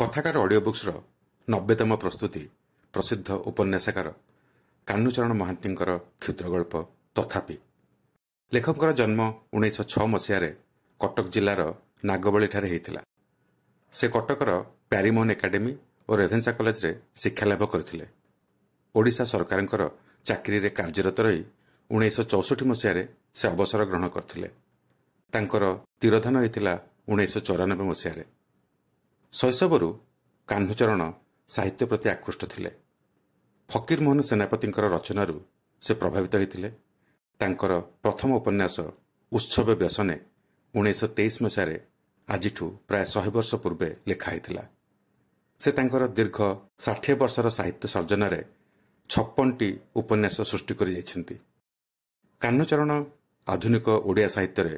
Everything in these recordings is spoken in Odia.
କଥାକାର ଅଡ଼ିଓ ବୁକ୍ସର ନବେତମ ପ୍ରସ୍ତୁତି ପ୍ରସିଦ୍ଧ ଉପନ୍ୟାସକାର କାହ୍ନୁଚରଣ ମହାନ୍ତିଙ୍କର କ୍ଷୁଦ୍ରଗଳ୍ପ ତଥାପି ଲେଖକଙ୍କର ଜନ୍ମ ଉଣେଇଶହ ଛଅ ମସିହାରେ କଟକ ଜିଲ୍ଲାର ନାଗବଳିଠାରେ ହୋଇଥିଲା ସେ କଟକର ପ୍ୟାରିମୋହନ ଏକାଡେମୀ ଓ ରେଭେନ୍ସା କଲେଜରେ ଶିକ୍ଷାଲାଭ କରିଥିଲେ ଓଡ଼ିଶା ସରକାରଙ୍କର ଚାକିରିରେ କାର୍ଯ୍ୟରତ ରହି ଉଣେଇଶହ ଚଉଷଠି ମସିହାରେ ସେ ଅବସର ଗ୍ରହଣ କରିଥିଲେ ତାଙ୍କର ତୀରଧାନ ହୋଇଥିଲା ଉଣେଇଶହ ଚଉରାନବେ ମସିହାରେ ଶୈଶବରୁ କାହ୍ନୁଚରଣ ସାହିତ୍ୟ ପ୍ରତି ଆକୃଷ୍ଟ ଥିଲେ ଫକୀରମୋହନ ସେନାପତିଙ୍କର ରଚନାରୁ ସେ ପ୍ରଭାବିତ ହୋଇଥିଲେ ତାଙ୍କର ପ୍ରଥମ ଉପନ୍ୟାସ ଉତ୍ସବ ବ୍ୟସନେ ଉଣେଇଶହ ତେଇଶ ମସିହାରେ ଆଜିଠୁ ପ୍ରାୟ ଶହେ ବର୍ଷ ପୂର୍ବେ ଲେଖା ହୋଇଥିଲା ସେ ତାଙ୍କର ଦୀର୍ଘ ଷାଠିଏ ବର୍ଷର ସାହିତ୍ୟ ସର୍ଜନାରେ ଛପନଟି ଉପନ୍ୟାସ ସୃଷ୍ଟି କରିଯାଇଛନ୍ତି କାହ୍ନୁଚରଣ ଆଧୁନିକ ଓଡ଼ିଆ ସାହିତ୍ୟରେ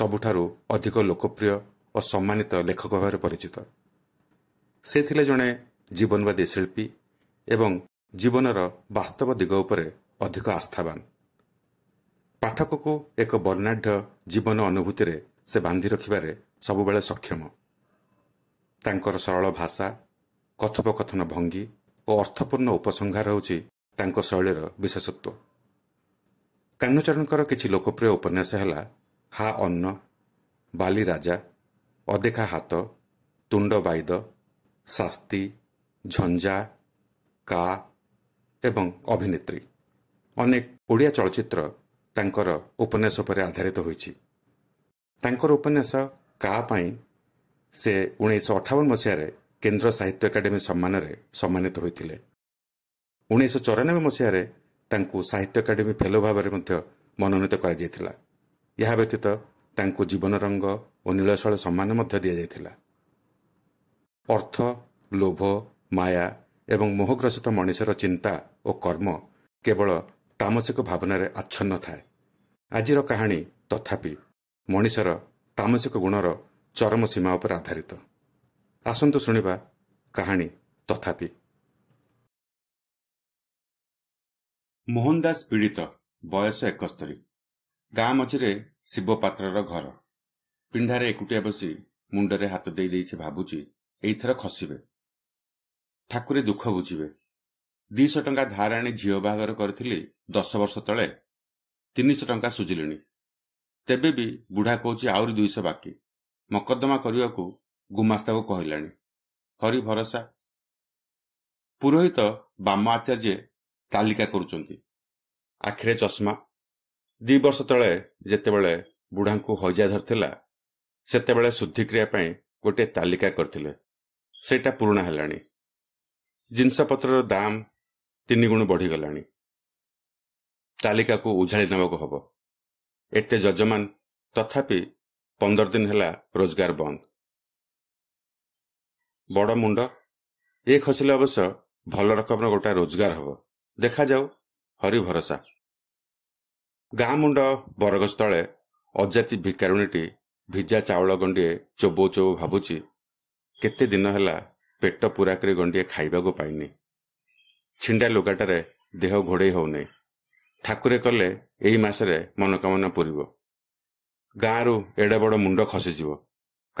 ସବୁଠାରୁ ଅଧିକ ଲୋକପ୍ରିୟ ଓ ସମ୍ମାନିତ ଲେଖକ ଭାବରେ ପରିଚିତ ସେ ଥିଲେ ଜଣେ ଜୀବନବାଦୀ ଶିଳ୍ପୀ ଏବଂ ଜୀବନର ବାସ୍ତବ ଦିଗ ଉପରେ ଅଧିକ ଆସ୍ଥାବାନ ପାଠକକୁ ଏକ ବର୍ଣ୍ଣାଢ଼୍ୟ ଜୀବନ ଅନୁଭୂତିରେ ସେ ବାନ୍ଧି ରଖିବାରେ ସବୁବେଳେ ସକ୍ଷମ ତାଙ୍କର ସରଳ ଭାଷା କଥୋପକଥନ ଭଙ୍ଗୀ ଓ ଅର୍ଥପୂର୍ଣ୍ଣ ଉପସଂହାର ହେଉଛି ତାଙ୍କ ଶୈଳୀର ବିଶେଷତ୍ୱ କାହ୍ନୁଚରଣଙ୍କର କିଛି ଲୋକପ୍ରିୟ ଉପନ୍ୟାସ ହେଲା ହା ଅନ୍ନ ବାଲି ରାଜା ଅଦେଖା ହାତ ତୁଣ୍ଡ ବାଇଦ ଶାସ୍ତି ଝଞ୍ଜା କା ଏବଂ ଅଭିନେତ୍ରୀ ଅନେକ ଓଡ଼ିଆ ଚଳଚ୍ଚିତ୍ର ତାଙ୍କର ଉପନ୍ୟାସ ଉପରେ ଆଧାରିତ ହୋଇଛି ତାଙ୍କର ଉପନ୍ୟାସ କା ପାଇଁ ସେ ଉଣେଇଶହ ଅଠାବନ ମସିହାରେ କେନ୍ଦ୍ର ସାହିତ୍ୟ ଏକାଡେମୀ ସମ୍ମାନରେ ସମ୍ମାନିତ ହୋଇଥିଲେ ଉଣେଇଶହ ଚଉରାନବେ ମସିହାରେ ତାଙ୍କୁ ସାହିତ୍ୟ ଏକାଡେମୀ ଫେଲୋ ଭାବରେ ମଧ୍ୟ ମନୋନୀତ କରାଯାଇଥିଲା ଏହା ବ୍ୟତୀତ ତାଙ୍କୁ ଜୀବନରଙ୍ଗ ଓ ନୀଳଶୈଳ ସମ୍ମାନ ମଧ୍ୟ ଦିଆଯାଇଥିଲା ଅର୍ଥ ଲୋଭ ମାୟା ଏବଂ ମୋହଗ୍ରସିତ ମଣିଷର ଚିନ୍ତା ଓ କର୍ମ କେବଳ ତାମସିକ ଭାବନାରେ ଆଚ୍ଛନ୍ନ ଥାଏ ଆଜିର କାହାଣୀ ତଥାପି ମଣିଷର ତାମସିକ ଗୁଣର ଚରମ ସୀମା ଉପରେ ଆଧାରିତ ଆସନ୍ତୁ ଶୁଣିବା କାହାଣୀ ତଥାପି ମୋହନଦାସ ପୀଡ଼ିତ ବୟସ ଏକସ୍ତରୀ ଗାଁ ମଝିରେ ଶିବ ପାତ୍ରର ଘର ପିଣ୍ଡାରେ ଏକୁଟିଆ ବସି ମୁଣ୍ଡରେ ହାତ ଦେଇ ଦେଇଛି ଭାବୁଛି ଏଇଥର ଖସିବେ ଠାକୁରେ ଦୁଃଖ ବୁଝିବେ ଦୁଇଶହ ଟଙ୍କା ଧାର ଆଣି ଝିଅ ବାହାଘର କରିଥିଲି ଦଶ ବର୍ଷ ତଳେ ତିନିଶହ ଟଙ୍କା ସୁଝିଲିଣି ତେବେ ବି ବୁଢ଼ା କହୁଛି ଆହୁରି ଦୁଇଶହ ବାକି ମକଦ୍ଦମା କରିବାକୁ ଗୁମାସ୍ତାକୁ କହିଲାଣି ହରି ଭରସା ପୁରୋହିତ ବାମ ଆଚାର୍ଯ୍ୟ ତାଲିକା କରୁଛନ୍ତି ଆଖିରେ ଚଷମା ଦୁଇ ବର୍ଷ ତଳେ ଯେତେବେଳେ ବୁଢ଼ାଙ୍କୁ ହଜା ଧରିଥିଲା ସେତେବେଳେ ଶୁଦ୍ଧିକ୍ରିୟା ପାଇଁ ଗୋଟିଏ ତାଲିକା କରିଥିଲେ ସେଇଟା ପୁରୁଣା ହେଲାଣି ଜିନିଷପତ୍ରର ଦାମ ତିନି ଗୁଣ ବଢ଼ିଗଲାଣି ତାଲିକାକୁ ଉଝାଳି ନେବାକୁ ହେବ ଏତେ ଯଜମାନ ତଥାପି ପନ୍ଦର ଦିନ ହେଲା ରୋଜଗାର ବନ୍ଦ ବଡ଼ ମୁଣ୍ଡ ଏ ଖସିଲେ ଅବଶ୍ୟ ଭଲ ରକମର ଗୋଟାଏ ରୋଜଗାର ହେବ ଦେଖାଯାଉ ହରି ଭରସା ଗାଁ ମୁଣ୍ଡ ବରଗଛ ତଳେ ଅଜାତି ଭିକାରୁଣୀଟି ଭିଜା ଚାଉଳ ଗଣ୍ଡିଏ ଚୋବଉ ଚୋବ ଭାବୁଛି କେତେ ଦିନ ହେଲା ପେଟ ପୁରା କରି ଗଣ୍ଡିଏ ଖାଇବାକୁ ପାଇନି ଛିଣ୍ଡା ଲୁଗାଟାରେ ଦେହ ଘୋଡ଼େଇ ହେଉନାହିଁ ଠାକୁରେ କଲେ ଏହି ମାସରେ ମନୋକାମନା ପୂରିବ ଗାଁରୁ ଏଡ଼େ ବଡ଼ ମୁଣ୍ଡ ଖସିଯିବ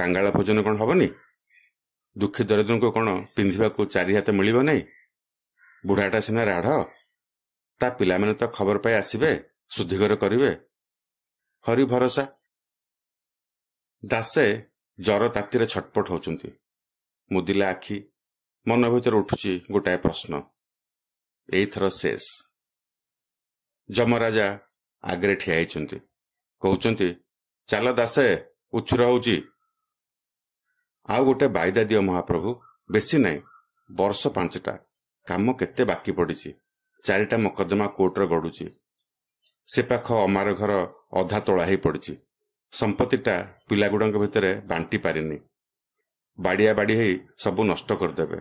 କାଙ୍ଗାଳ ଭୋଜନ କ'ଣ ହେବନି ଦୁଃଖୀ ଦରିଦ୍ରଙ୍କୁ କ'ଣ ପିନ୍ଧିବାକୁ ଚାରି ହାତ ମିଳିବ ନାହିଁ ବୁଢ଼ାଟା ସିନା ରାଢ଼ ତା ପିଲାମାନେ ତ ଖବର ପାଇ ଆସିବେ ଶୁଦ୍ଧିକର କରିବେ ହରି ଭରସା ଦାସେ ଜର ତାତିରେ ଛଟପଟ ହେଉଛନ୍ତି ମୁଦିଲା ଆଖି ମନ ଭିତରେ ଉଠୁଛି ଗୋଟାଏ ପ୍ରଶ୍ନ ଏଇଥର ଶେଷ ଯମରାଜା ଆଗରେ ଠିଆ ହେଇଛନ୍ତି କହୁଛନ୍ତି ଚାଲ ଦାସେ ଉଚ୍ଛୁର ହଉଛି ଆଉ ଗୋଟେ ବାଇଦା ଦିଅ ମହାପ୍ରଭୁ ବେଶୀ ନାହିଁ ବର୍ଷ ପାଞ୍ଚଟା କାମ କେତେ ବାକି ପଡ଼ିଛି ଚାରିଟା ମକଦ୍ଦମା କୋର୍ଟରେ ଗଢ଼ୁଛି ସେ ପାଖ ଅମାର ଘର ଅଧା ତୋଳା ହେଇ ପଡ଼ିଛି ସମ୍ପତ୍ତିଟା ପିଲାଗୁଡ଼ାଙ୍କ ଭିତରେ ବାଣ୍ଟି ପାରିନି ବାଡ଼ିଆ ବାଡ଼ି ହୋଇ ସବୁ ନଷ୍ଟ କରିଦେବେ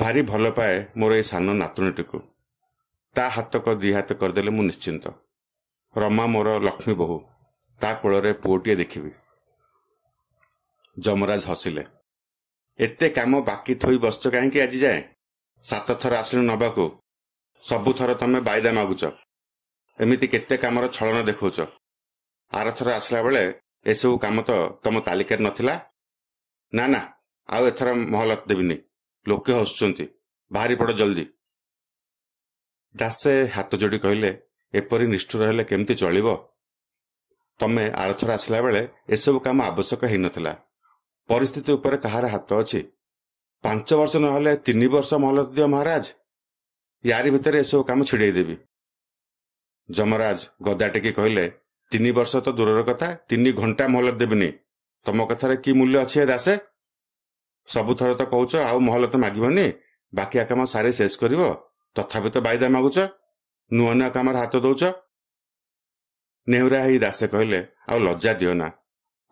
ଭାରି ଭଲ ପାଏ ମୋର ଏ ସାନ ନାତୁଣୀଟିକୁ ତା ହାତକ ଦୁଇ ହାତ କରିଦେଲେ ମୁଁ ନିଶ୍ଚିନ୍ତ ରମା ମୋର ଲକ୍ଷ୍ମୀ ବୋହୂ ତା କୋଳରେ ପୁଅଟିଏ ଦେଖିବି ଯମରାଜ ହସିଲେ ଏତେ କାମ ବାକି ଥୋଇ ବସିଛ କାହିଁକି ଆଜି ଯାଏଁ ସାତ ଥର ଆସିଲୁ ନେବାକୁ ସବୁଥର ତମେ ବାଇଦା ମାଗୁଛ ଏମିତି କେତେ କାମର ଛଳନ ଦେଖାଉଛ ଆର ଥର ଆସିଲା ବେଳେ ଏସବୁ କାମ ତ ତମ ତାଲିକାରେ ନଥିଲା ନା ନା ଆଉ ଏଥର ମହଲତ ଦେବିନି ଲୋକେ ହସୁଛନ୍ତି ବାହାରି ପଡ଼ ଜଲ୍ଦି ଦାସେ ହାତ ଯୋଡ଼ି କହିଲେ ଏପରି ନିଷ୍ଠୁର ହେଲେ କେମିତି ଚଳିବ ତମେ ଆରଥର ଆସିଲା ବେଳେ ଏସବୁ କାମ ଆବଶ୍ୟକ ହେଇନଥିଲା ପରିସ୍ଥିତି ଉପରେ କାହାର ହାତ ଅଛି ପାଞ୍ଚ ବର୍ଷ ନହେଲେ ତିନି ବର୍ଷ ମହଲତ ଦିଅ ମହାରାଜ ୟାରି ଭିତରେ ଏସବୁ କାମ ଛିଡ଼େଇ ଦେବି ଯମରାଜ ଗଦା ଟେକି କହିଲେ ତିନି ବର୍ଷ ତ ଦୂରର କଥା ତିନି ଘଣ୍ଟା ମହଲତ ଦେବିନି ତମ କଥାରେ କି ମୂଲ୍ୟ ଅଛି ଦାସେ ସବୁଥର ତ କହୁଛ ଆଉ ମହଲତ ମାଗିବନି ବାକିଆ କାମ ସାରି ଶେଷ କରିବ ତଥାପି ତ ବାଇଦା ମାଗୁଛ ନୂଆ ନୂଆ କାମରେ ହାତ ଦଉଛ ନେହୁରା ହେଇ ଦାସେ କହିଲେ ଆଉ ଲଜ୍ଜା ଦିଅ ନା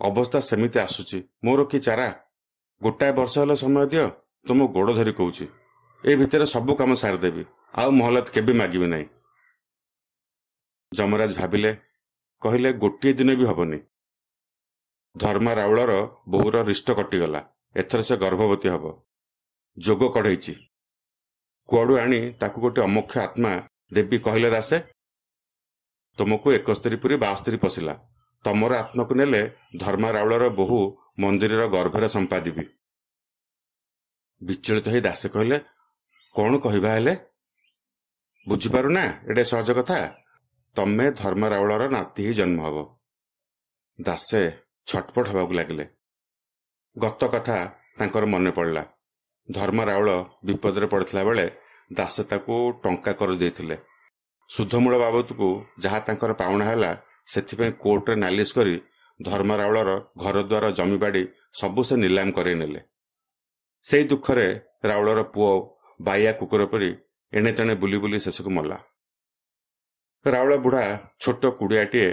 ଅବସ୍ଥା ସେମିତି ଆସୁଛି ମୋର କି ଚାରା ଗୋଟାଏ ବର୍ଷ ହେଲେ ସମୟ ଦିଅ ତୁମ ଗୋଡ଼ ଧରି କହୁଛି ଏ ଭିତରେ ସବୁ କାମ ସାରିଦେବି ଆଉ ମହଲତ କେବେ ମାଗିବି ନାହିଁ ଯମରାଜ ଭାବିଲେ କହିଲେ ଗୋଟିଏ ଦିନ ବି ହେବନି ଧର୍ମ ରାଉଳର ବୋହୂର ରିଷ୍ଟ କଟିଗଲା ଏଥର ସେ ଗର୍ଭବତୀ ହେବ ଯୋଗ କଢ଼େଇଛି କୁଆଡ଼ୁ ଆଣି ତାକୁ ଗୋଟିଏ ଅମୋକ୍ଷ ଆତ୍ମା ଦେବୀ କହିଲେ ଦାସେ ତୁମକୁ ଏକସ୍ତରୀ ପୁରୀ ବାସ୍ତରୀ ପଶିଲା ତମର ଆତ୍ମାକୁ ନେଲେ ଧର୍ମା ରାଉଳର ବୋହୂ ମନ୍ଦିରର ଗର୍ଭରେ ସମ୍ପାଦିବି ବିଚଳିତ ହୋଇ ଦାସେ କହିଲେ କ'ଣ କହିବା ହେଲେ ବୁଝିପାରୁ ନା ଏଡ଼େ ସହଜ କଥା ତମେ ଧର୍ମ ରାଉଳର ନାତି ହିଁ ଜନ୍ମ ହେବ ଦାସେ ଛଟପଟ ହେବାକୁ ଲାଗିଲେ ଗତ କଥା ତାଙ୍କର ମନେ ପଡ଼ିଲା ଧର୍ମ ରାଉଳ ବିପଦରେ ପଡ଼ିଥିଲା ବେଳେ ଦାସ ତାକୁ ଟଙ୍କା କରିଦେଇଥିଲେ ସୁଧମୂଳ ବାବଦକୁ ଯାହା ତାଙ୍କର ପାଉଣା ହେଲା ସେଥିପାଇଁ କୋର୍ଟରେ ନାଲିସ୍ କରି ଧର୍ମ ରାଉଳର ଘରଦ୍ୱାର ଜମିବାଡ଼ି ସବୁ ସେ ନିଲାମ କରାଇ ନେଲେ ସେହି ଦୁଃଖରେ ରାଉଳର ପୁଅ ବାୟା କୁକୁର ପରି ଏଣେ ତେଣେ ବୁଲି ବୁଲି ଶେଷକୁ ମଲା ରାଉଳ ବୁଢ଼ା ଛୋଟ କୁଡ଼ିଆଟିଏ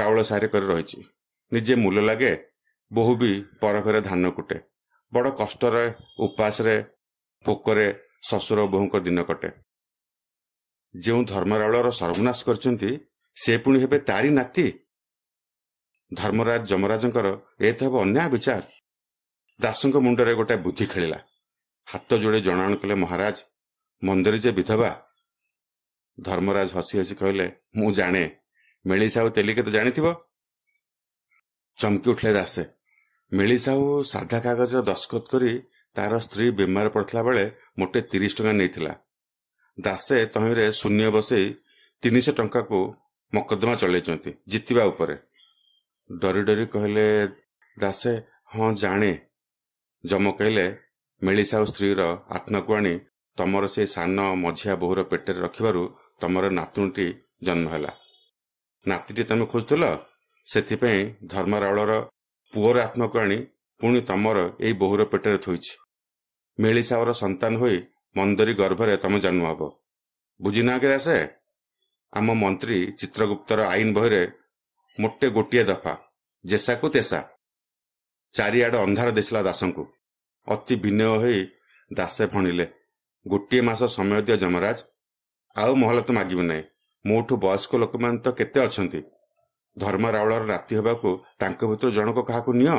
ରାଉଳ ସାହିରେ କରି ରହିଛି ନିଜେ ମୂଲ ଲାଗେ ବୋହୁ ବି ପରଘରେ ଧାନ କୁଟେ ବଡ଼ କଷ୍ଟରେ ଉପାସରେ ପୋକରେ ଶ୍ୱଶୁର ବୋହୂଙ୍କ ଦିନ କଟେ ଯେଉଁ ଧର୍ମରାଳର ସର୍ବନାଶ କରିଛନ୍ତି ସେ ପୁଣି ହେବେ ତାରି ନାତି ଧର୍ମରାଜ ଯମରାଜଙ୍କର ଏ ତ ହେବ ଅନ୍ୟାୟ ବିଚାର ଦାସଙ୍କ ମୁଣ୍ଡରେ ଗୋଟାଏ ବୁଦ୍ଧି ଖେଳିଲା ହାତ ଯୋଡ଼େ ଜଣାଣ କଲେ ମହାରାଜ ମନ୍ଦିର ଯେ ବିଧବା ଧର୍ମରାଜ ହସି ହସି କହିଲେ ମୁଁ ଜାଣେ ମେଳିସାହୁ ତେଲିକେ ତ ଜାଣିଥିବ ଚମକି ଉଠିଲେ ଦାସେ ମିଳି ସାହୁ ସାଧା କାଗଜ ଦସ୍ତଖତ କରି ତାର ସ୍ତ୍ରୀ ବେମାର ପଡ଼ିଥିଲା ବେଳେ ମୋଟେ ତିରିଶ ଟଙ୍କା ନେଇଥିଲା ଦାସେ ତହିଁରେ ଶୂନ୍ୟ ବସେଇ ତିନିଶହ ଟଙ୍କାକୁ ମକଦ୍ଦମା ଚଳେଇଛନ୍ତି ଜିତିବା ଉପରେ ଡରି ଡରି କହିଲେ ଦାସେ ହଁ ଜାଣେ ଜମ କହିଲେ ମିଳି ସାହୁ ସ୍ତ୍ରୀର ଆତ୍ମାକୁ ଆଣି ତମର ସେ ସାନ ମଝିଆ ବୋହୂର ପେଟରେ ରଖିବାରୁ ତମର ନାତୁଣୀଟି ଜନ୍ମ ହେଲା ନାତିଟି ତମେ ଖୋଜୁଥିଲ ସେଥିପାଇଁ ଧର୍ମରାଉଳର ପୁଅର ଆଣି ପୁଣି ତମର ଏହି ବୋହୂର ପେଟରେ ଥୋଇଛି ମେଳିସାହର ସନ୍ତାନ ହୋଇ ମନ୍ଦରୀ ଗର୍ଭରେ ତମ ଜନ୍ମ ହେବ ବୁଝିନା କେ ଦାସେ ଆମ ମନ୍ତ୍ରୀ ଚିତ୍ରଗୁପ୍ତର ଆଇନ ବହିରେ ମୋଟେ ଗୋଟିଏ ଦଫା ଜେସାକୁ ତେସା ଚାରିଆଡ଼େ ଅନ୍ଧାର ଦିଶିଲା ଦାସଙ୍କୁ ଅତି ବିନୟ ହୋଇ ଦାସେ ଫଣିଲେ ଗୋଟିଏ ମାସ ସମୟ ଦିଅ ଯମରାଜ ଆଉ ମହଲ ତ ମାଗିବୁ ନାହିଁ ମୋଠୁ ବୟସ୍କ ଲୋକମାନେ ତ କେତେ ଅଛନ୍ତି ଧର୍ମ ରାଉଳର ନାତି ହେବାକୁ ତାଙ୍କ ଭିତରୁ ଜଣକ କାହାକୁ ନିଅ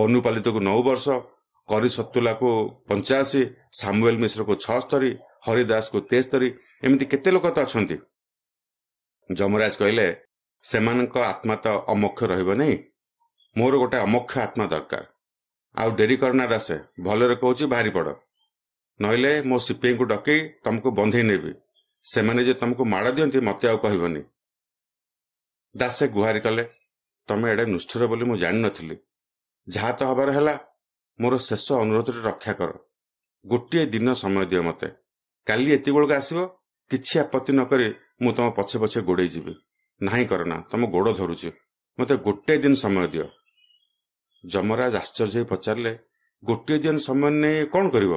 ବନୁପାଲିତକୁ ନଅ ବର୍ଷ କରି ସତୁଲାକୁ ପଞ୍ଚାଅଶୀ ସାମୁଏଲ ମିଶ୍ରକୁ ଛଅସ୍ତରୀ ହରିଦାସକୁ ତେସ୍ତରୀ ଏମିତି କେତେ ଲୋକ ତ ଅଛନ୍ତି ଯମରାଜ କହିଲେ ସେମାନଙ୍କ ଆତ୍ମା ତ ଅମୋକ୍ଷ ରହିବ ନାହିଁ ମୋର ଗୋଟେ ଅମୋକ୍ଷ ଆତ୍ମା ଦରକାର ଆଉ ଡେରି କରନା ଦାସେ ଭଲରେ କହୁଛି ବାହାରି ପଡ଼ ନହେଲେ ମୋ ସିପିଆଇଙ୍କୁ ଡକେଇ ତମକୁ ବନ୍ଧେଇ ନେବି ସେମାନେ ଯେ ତମକୁ ମାଡ଼ ଦିଅନ୍ତି ମୋତେ ଆଉ କହିବନି ଦାସେ ଗୁହାରି କଲେ ତମେ ଏଡ଼େ ନିଷ୍ଠୁର ବୋଲି ମୁଁ ଜାଣିନଥିଲି ଯାହା ତ ହେବାର ହେଲା ମୋର ଶେଷ ଅନୁରୋଧରେ ରକ୍ଷା କର ଗୋଟିଏ ଦିନ ସମୟ ଦିଅ ମୋତେ କାଲି ଏତେବେଳକୁ ଆସିବ କିଛି ଆପତ୍ତି ନ କରି ମୁଁ ତମ ପଛେ ପଛେ ଗୋଡ଼େଇ ଯିବି ନାହିଁ କର ନା ତମ ଗୋଡ଼ ଧରୁଛି ମୋତେ ଗୋଟିଏ ଦିନ ସମୟ ଦିଅ ଯମରାଜ ଆଶ୍ଚର୍ଯ୍ୟ ହୋଇ ପଚାରିଲେ ଗୋଟିଏ ଦିନ ସମୟ ନେଇ କ'ଣ କରିବ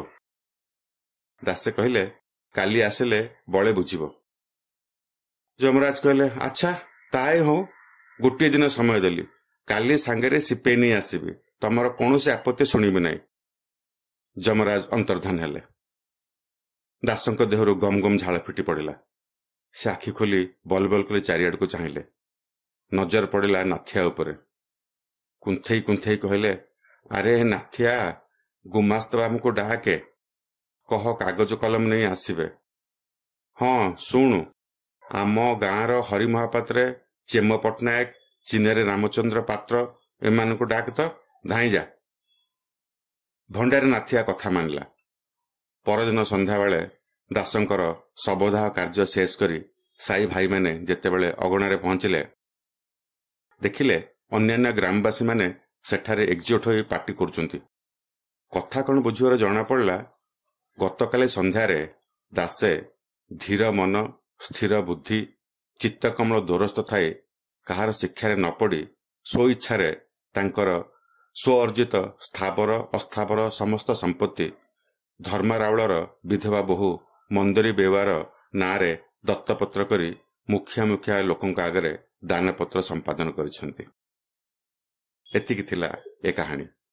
ଦାସେ କହିଲେ କାଲି ଆସିଲେ ବଳେ ବୁଝିବ ଯମରାଜ କହିଲେ ଆଚ୍ଛା ତାଏ ହଉ ଗୋଟିଏ ଦିନ ସମୟ ଦେଲି କାଲି ସାଙ୍ଗରେ ସିପେଇ ନେଇ ଆସିବି ତମର କୌଣସି ଆପତ୍ତି ଶୁଣିବି ନାହିଁ ଯମରାଜ ଅନ୍ତର୍ଦ୍ଧାନ ହେଲେ ଦାସଙ୍କ ଦେହରୁ ଗମ ଗମ ଝାଳ ଫିଟି ପଡ଼ିଲା ସେ ଆଖି ଖୋଲି ବଲବଲ କରି ଚାରିଆଡ଼କୁ ଚାହିଁଲେ ନଜର ପଡ଼ିଲା ନାଥିଆ ଉପରେ କୁନ୍ଥେଇ କୁନ୍ଥେଇ କହିଲେ ଆରେ ନାଥିଆ ଗୁମାସ୍ତ ବାବୁଙ୍କୁ ଡାକେ କହ କାଗଜ କଲମ ନେଇ ଆସିବେ ହଁ ଶୁଣୁ ଆମ ଗାଁର ହରିମହାପାତ୍ରେ ଚେମ ପଟ୍ଟନାୟକ ଚିହ୍ନରେ ରାମଚନ୍ଦ୍ର ପାତ୍ର ଏମାନଙ୍କୁ ଡାକ ତ ଧାଇଁଯା ଭଣ୍ଡାରୀ ନାଥିଆ କଥା ମାନିଲା ପରଦିନ ସନ୍ଧ୍ୟାବେଳେ ଦାସଙ୍କର ଶବଦାହ କାର୍ଯ୍ୟ ଶେଷ କରି ସାଇ ଭାଇମାନେ ଯେତେବେଳେ ଅଗଣାରେ ପହଞ୍ଚିଲେ ଦେଖିଲେ ଅନ୍ୟାନ୍ୟ ଗ୍ରାମବାସୀମାନେ ସେଠାରେ ଏକଜୁଟ ହୋଇ ପାର୍ଟି କରୁଛନ୍ତି କଥା କ'ଣ ବୁଝିବାର ଜଣାପଡ଼ିଲା ଗତକାଲି ସନ୍ଧ୍ୟାରେ ଦାସେ ଧୀର ମନ ସ୍ଥିର ବୁଦ୍ଧି ଚିତ୍ତକମଳ ଦୂରସ୍ଥ ଥାଏ କାହାର ଶିକ୍ଷାରେ ନ ପଡ଼ି ସ୍ୱ ଇଚ୍ଛାରେ ତାଙ୍କର ସ୍ୱଅର୍ଜିତ ସ୍ଥାବର ଅସ୍ଥାବର ସମସ୍ତ ସମ୍ପତ୍ତି ଧର୍ମରାଉଳର ବିଧବା ବୋହୂ ମନ୍ଦିରୀ ବେହାର ନାଁରେ ଦତ୍ତପତ୍ର କରି ମୁଖିଆ ମୁଖିଆ ଲୋକଙ୍କ ଆଗରେ ଦାନପତ୍ର ସମ୍ପାଦନ କରିଛନ୍ତି ଏତିକି ଥିଲା ଏ କାହାଣୀ